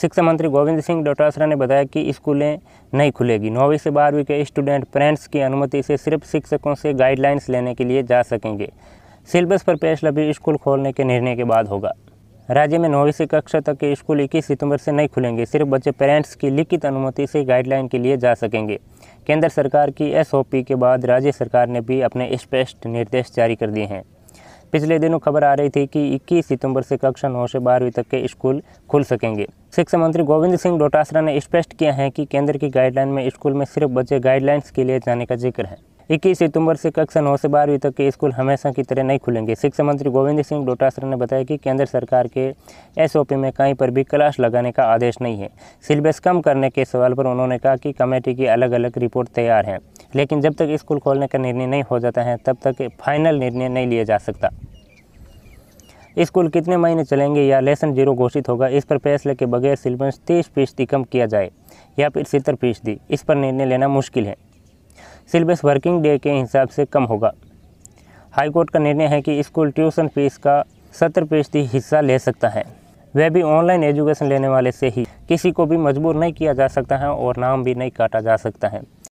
शिक्षा मंत्री गोविंद सिंह डोटासरा ने बताया कि स्कूलें नहीं खुलेगी नौवीं से बारहवीं के स्टूडेंट पेरेंट्स की अनुमति से सिर्फ शिक्षकों से गाइडलाइंस लेने के लिए जा सकेंगे सिलेबस पर फैसला भी स्कूल खोलने के निर्णय के बाद होगा राज्य में नौवीं से कक्षा तक के स्कूल 21 सितंबर से नहीं खुलेंगे सिर्फ बच्चे पेरेंट्स की लिखित अनुमति से गाइडलाइन के लिए जा सकेंगे केंद्र सरकार की एसओपी के बाद राज्य सरकार ने भी अपने स्पष्ट निर्देश जारी कर दिए हैं पिछले दिनों खबर आ रही थी कि 21 सितंबर से कक्षा नौ से बारहवीं तक के स्कूल खुल सकेंगे शिक्षा मंत्री गोविंद सिंह डोटासरा ने स्पष्ट किया है कि केंद्र की गाइडलाइन में स्कूल में सिर्फ बच्चे गाइडलाइंस के लिए जाने का जिक्र है इक्कीस सितंबर से कक्षा नौ से बारहवीं तक के स्कूल हमेशा की तरह नहीं खुलेंगे शिक्षा मंत्री गोविंद सिंह डोटासरा ने बताया कि केंद्र सरकार के एसओपी में कहीं पर भी क्लास लगाने का आदेश नहीं है सिलेबस कम करने के सवाल पर उन्होंने कहा कि कमेटी की अलग अलग रिपोर्ट तैयार है लेकिन जब तक स्कूल खोलने का निर्णय नहीं हो जाता है तब तक फाइनल निर्णय नहीं लिया जा सकता स्कूल कितने महीने चलेंगे या लेसन जीरो घोषित होगा इस पर फैसले के बगैर सिलेबस तीस फीसदी कम किया जाए या फिर सितर फीसदी इस पर निर्णय लेना मुश्किल है सिलेबस वर्किंग डे के हिसाब से कम होगा हाईकोर्ट का निर्णय है कि स्कूल ट्यूशन फीस का सत्तर फीसदी हिस्सा ले सकता है वह भी ऑनलाइन एजुकेशन लेने वाले से ही किसी को भी मजबूर नहीं किया जा सकता है और नाम भी नहीं काटा जा सकता है